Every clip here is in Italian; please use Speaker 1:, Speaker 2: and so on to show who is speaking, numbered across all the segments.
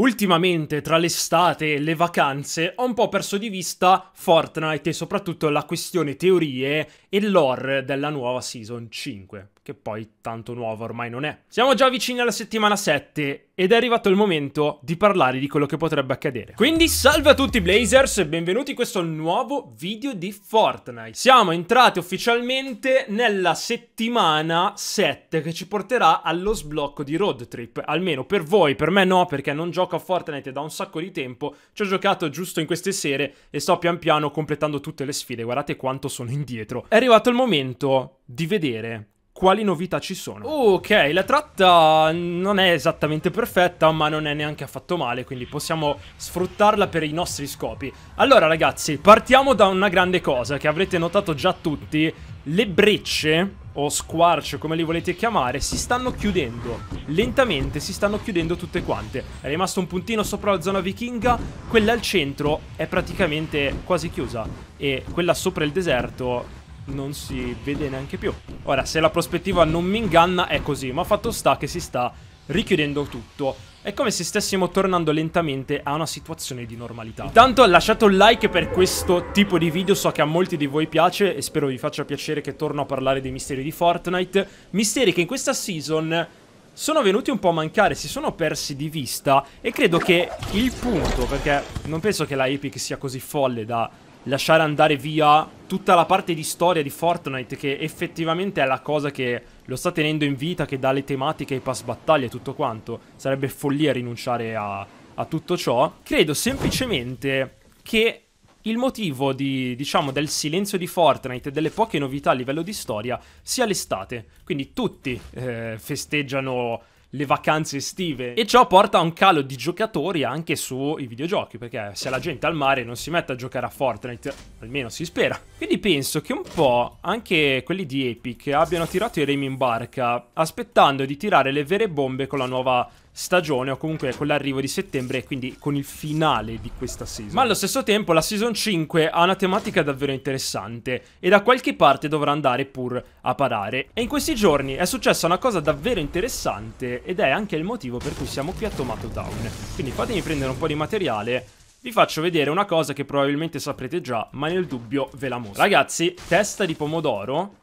Speaker 1: Ultimamente, tra l'estate e le vacanze, ho un po' perso di vista Fortnite e soprattutto la questione teorie e lore della nuova Season 5 che poi tanto nuova ormai non è. Siamo già vicini alla settimana 7 ed è arrivato il momento di parlare di quello che potrebbe accadere. Quindi salve a tutti Blazers e benvenuti in questo nuovo video di Fortnite. Siamo entrati ufficialmente nella settimana 7 che ci porterà allo sblocco di Road Trip, almeno per voi, per me no perché non gioco a Fortnite da un sacco di tempo, ci ho giocato giusto in queste sere e sto pian piano completando tutte le sfide, guardate quanto sono indietro. È arrivato il momento di vedere quali novità ci sono. Ok, la tratta non è esattamente perfetta, ma non è neanche affatto male, quindi possiamo sfruttarla per i nostri scopi. Allora ragazzi, partiamo da una grande cosa che avrete notato già tutti, le brecce o squarce, come li volete chiamare si stanno chiudendo lentamente si stanno chiudendo tutte quante è rimasto un puntino sopra la zona vichinga quella al centro è praticamente quasi chiusa e quella sopra il deserto non si vede neanche più. Ora, se la prospettiva non mi inganna è così, ma fatto sta che si sta richiudendo tutto. È come se stessimo tornando lentamente a una situazione di normalità. Intanto lasciate un like per questo tipo di video, so che a molti di voi piace e spero vi faccia piacere che torno a parlare dei misteri di Fortnite. Misteri che in questa season sono venuti un po' a mancare, si sono persi di vista e credo che il punto, perché non penso che la Epic sia così folle da lasciare andare via tutta la parte di storia di Fortnite che effettivamente è la cosa che lo sta tenendo in vita, che dà le tematiche ai pass battaglia e tutto quanto. Sarebbe follia rinunciare a, a tutto ciò. Credo semplicemente che il motivo di, diciamo, del silenzio di Fortnite e delle poche novità a livello di storia sia l'estate. Quindi tutti eh, festeggiano le vacanze estive e ciò porta a un calo di giocatori anche sui videogiochi perché se la gente al mare non si mette a giocare a Fortnite almeno si spera quindi penso che un po' anche quelli di Epic abbiano tirato i remi in barca aspettando di tirare le vere bombe con la nuova stagione o comunque con l'arrivo di settembre e quindi con il finale di questa season. Ma allo stesso tempo la season 5 ha una tematica davvero interessante e da qualche parte dovrà andare pur a parare. E in questi giorni è successa una cosa davvero interessante ed è anche il motivo per cui siamo qui a Tomato Town. Quindi fatemi prendere un po' di materiale vi faccio vedere una cosa che probabilmente saprete già, ma nel dubbio ve la mostro. Ragazzi, testa di pomodoro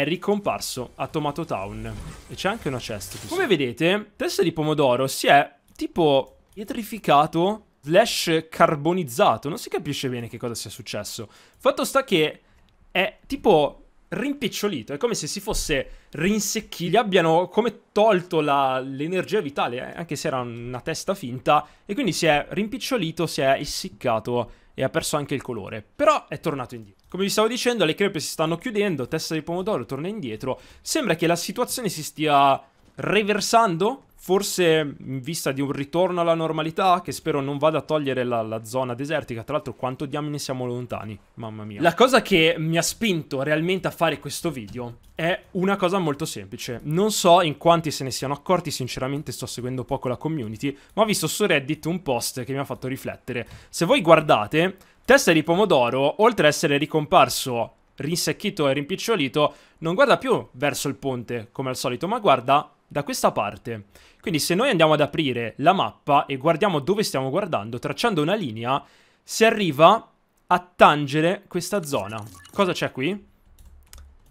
Speaker 1: è ricomparso a Tomato Town. E c'è anche una cesta. Come so. vedete, testa di pomodoro si è tipo pietrificato slash carbonizzato. Non si capisce bene che cosa sia successo. Fatto sta che è tipo rimpicciolito. È come se si fosse rinsecchito. Gli abbiano come tolto l'energia vitale, eh? anche se era una testa finta. E quindi si è rimpicciolito, si è essiccato e ha perso anche il colore. Però è tornato indietro. Come vi stavo dicendo, le crepe si stanno chiudendo, testa di pomodoro torna indietro. Sembra che la situazione si stia reversando, forse in vista di un ritorno alla normalità, che spero non vada a togliere la, la zona desertica. Tra l'altro, quanto diamine siamo lontani, mamma mia. La cosa che mi ha spinto realmente a fare questo video è una cosa molto semplice. Non so in quanti se ne siano accorti, sinceramente sto seguendo poco la community, ma ho visto su Reddit un post che mi ha fatto riflettere. Se voi guardate, Testa di pomodoro, oltre ad essere ricomparso, rinsecchito e rimpicciolito, non guarda più verso il ponte, come al solito, ma guarda da questa parte. Quindi se noi andiamo ad aprire la mappa e guardiamo dove stiamo guardando, tracciando una linea, si arriva a tangere questa zona. Cosa c'è qui?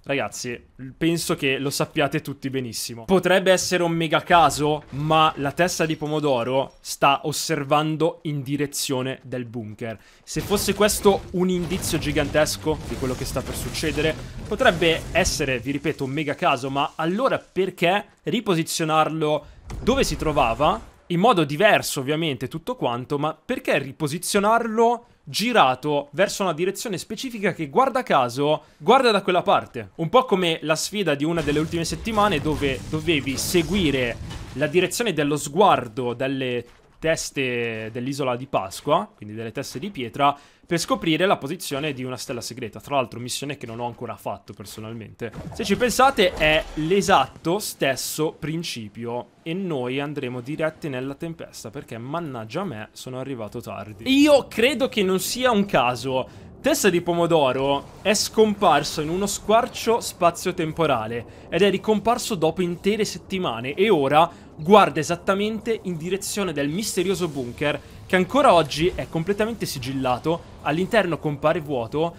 Speaker 1: Ragazzi, penso che lo sappiate tutti benissimo. Potrebbe essere un mega caso, ma la testa di pomodoro sta osservando in direzione del bunker. Se fosse questo un indizio gigantesco di quello che sta per succedere, potrebbe essere, vi ripeto, un mega caso, ma allora perché riposizionarlo dove si trovava? In modo diverso, ovviamente, tutto quanto, ma perché riposizionarlo girato verso una direzione specifica che guarda caso guarda da quella parte. Un po' come la sfida di una delle ultime settimane dove dovevi seguire la direzione dello sguardo delle teste dell'isola di Pasqua, quindi delle teste di pietra, per scoprire la posizione di una stella segreta. Tra l'altro, missione che non ho ancora fatto personalmente. Se ci pensate, è l'esatto stesso principio. E noi andremo diretti nella tempesta, perché mannaggia a me, sono arrivato tardi. Io credo che non sia un caso testa di pomodoro è scomparso in uno squarcio spazio-temporale ed è ricomparso dopo intere settimane e ora guarda esattamente in direzione del misterioso bunker che ancora oggi è completamente sigillato, all'interno compare vuoto,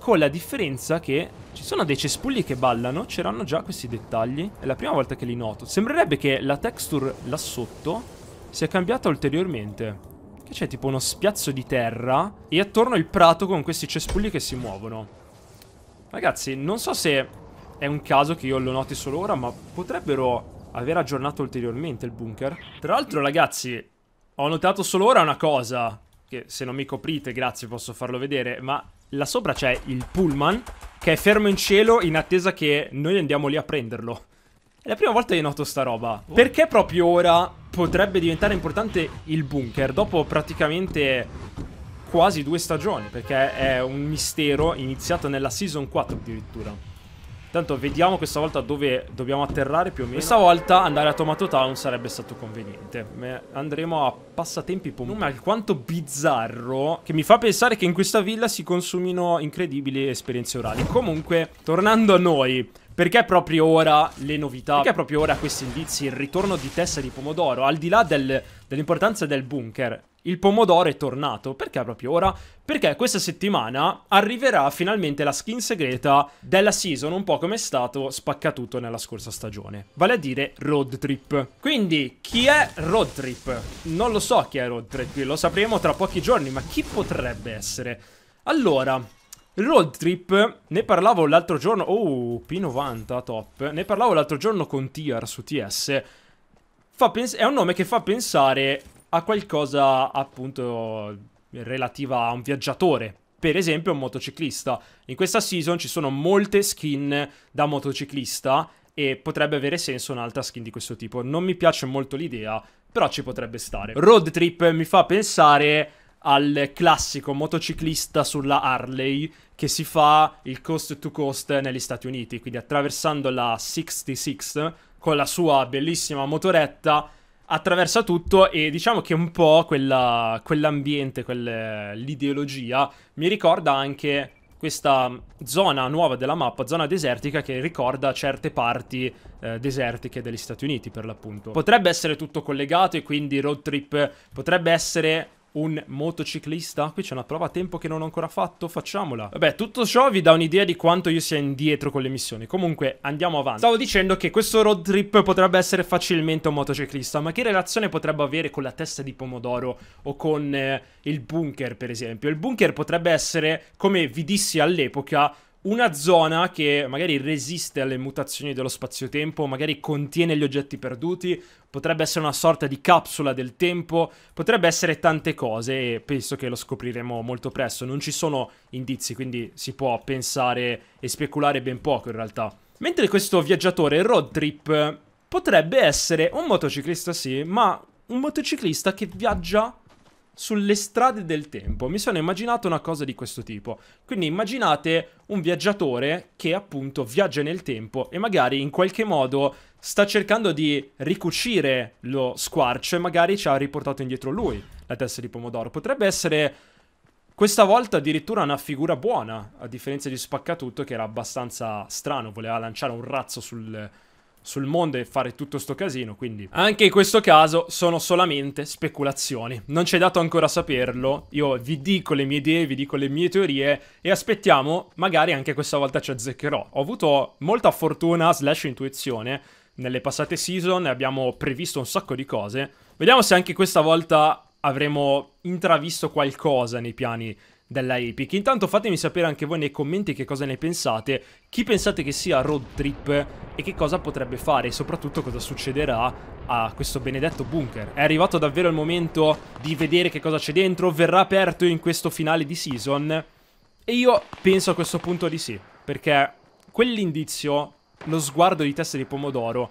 Speaker 1: con la differenza che ci sono dei cespugli che ballano, c'erano già questi dettagli, è la prima volta che li noto. Sembrerebbe che la texture là sotto sia cambiata ulteriormente. Che c'è tipo uno spiazzo di terra e attorno il prato con questi cespugli che si muovono. Ragazzi, non so se è un caso che io lo noti solo ora, ma potrebbero aver aggiornato ulteriormente il bunker. Tra l'altro, ragazzi, ho notato solo ora una cosa, che se non mi coprite, grazie, posso farlo vedere, ma là sopra c'è il pullman che è fermo in cielo in attesa che noi andiamo lì a prenderlo. È la prima volta che noto sta roba. Oh. Perché proprio ora potrebbe diventare importante il bunker dopo praticamente quasi due stagioni perché è un mistero iniziato nella season 4 addirittura. Tanto vediamo questa volta dove dobbiamo atterrare più o meno. Questa volta andare a Tomato Town sarebbe stato conveniente. Andremo a passatempi pomeriggio Un alquanto bizzarro che mi fa pensare che in questa villa si consumino incredibili esperienze orali. Comunque, tornando a noi, perché proprio ora le novità? Perché proprio ora questi indizi? Il ritorno di testa di pomodoro, al di là del, dell'importanza del bunker, il pomodoro è tornato. Perché proprio ora? Perché questa settimana arriverà finalmente la skin segreta della season, un po' come è stato spaccatutto nella scorsa stagione. Vale a dire Road Trip. Quindi, chi è Road Trip? Non lo so chi è Road Trip, lo sapremo tra pochi giorni, ma chi potrebbe essere? Allora, il road trip, ne parlavo l'altro giorno, oh, P90 top, ne parlavo l'altro giorno con Tier su TS, è un nome che fa pensare a qualcosa appunto relativa a un viaggiatore, per esempio un motociclista. In questa season ci sono molte skin da motociclista e potrebbe avere senso un'altra skin di questo tipo. Non mi piace molto l'idea, però ci potrebbe stare. Road Trip mi fa pensare al classico motociclista sulla Harley che si fa il coast to coast negli Stati Uniti, quindi attraversando la 66 con la sua bellissima motoretta attraversa tutto e diciamo che un po' quella, quell'ambiente, quell'ideologia mi ricorda anche questa zona nuova della mappa, zona desertica che ricorda certe parti eh, desertiche degli Stati Uniti per l'appunto. Potrebbe essere tutto collegato e quindi road trip potrebbe essere un motociclista. Qui c'è una prova a tempo che non ho ancora fatto, facciamola. Vabbè, tutto ciò vi dà un'idea di quanto io sia indietro con le missioni. Comunque, andiamo avanti. Stavo dicendo che questo road trip potrebbe essere facilmente un motociclista, ma che relazione potrebbe avere con la testa di pomodoro o con eh, il bunker, per esempio? Il bunker potrebbe essere, come vi dissi all'epoca, una zona che magari resiste alle mutazioni dello spazio-tempo, magari contiene gli oggetti perduti, potrebbe essere una sorta di capsula del tempo, potrebbe essere tante cose e penso che lo scopriremo molto presto. Non ci sono indizi, quindi si può pensare e speculare ben poco in realtà. Mentre questo viaggiatore road trip potrebbe essere un motociclista sì, ma un motociclista che viaggia sulle strade del tempo. Mi sono immaginato una cosa di questo tipo. Quindi immaginate un viaggiatore che appunto viaggia nel tempo e magari in qualche modo sta cercando di ricucire lo squarcio e magari ci ha riportato indietro lui la testa di pomodoro. Potrebbe essere questa volta addirittura una figura buona, a differenza di Spaccatutto che era abbastanza strano, voleva lanciare un razzo sul sul mondo e fare tutto sto casino, quindi anche in questo caso sono solamente speculazioni. Non c'è dato ancora saperlo, io vi dico le mie idee, vi dico le mie teorie e aspettiamo, magari anche questa volta ci azzeccherò. Ho avuto molta fortuna slash intuizione nelle passate season, abbiamo previsto un sacco di cose. Vediamo se anche questa volta avremo intravisto qualcosa nei piani della Epic. Intanto fatemi sapere anche voi nei commenti che cosa ne pensate, chi pensate che sia Road Trip e che cosa potrebbe fare e soprattutto cosa succederà a questo benedetto bunker. È arrivato davvero il momento di vedere che cosa c'è dentro, verrà aperto in questo finale di season e io penso a questo punto di sì, perché quell'indizio, lo sguardo di testa di pomodoro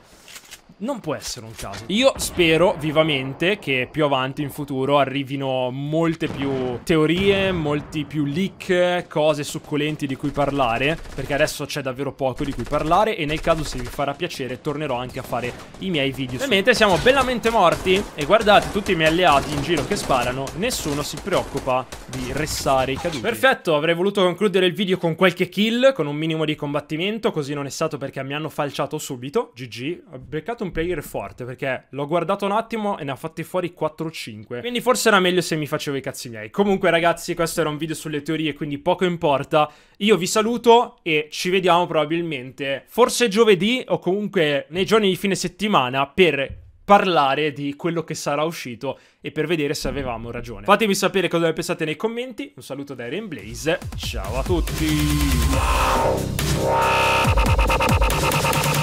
Speaker 1: non può essere un caso. Io spero vivamente che più avanti in futuro arrivino molte più teorie, molti più leak, cose succulenti di cui parlare, perché adesso c'è davvero poco di cui parlare e nel caso se vi farà piacere tornerò anche a fare i miei video. Ovviamente siamo bellamente morti e guardate tutti i miei alleati in giro che sparano, nessuno si preoccupa di ressare i caduti. Perfetto, avrei voluto concludere il video con qualche kill, con un minimo di combattimento, così non è stato perché mi hanno falciato subito, GG, ho beccato Lukaku un player forte perché l'ho guardato un attimo e ne ha fatti fuori 4 o 5. Quindi forse era meglio se mi facevo i cazzi miei. Comunque ragazzi, questo era un video sulle teorie, quindi poco importa. Io vi saluto e ci vediamo probabilmente forse giovedì o comunque nei giorni di fine settimana per parlare di quello che sarà uscito e per vedere se avevamo ragione. Fatemi sapere cosa ne pensate nei commenti. Un saluto da Eren Blaze. Ciao a tutti.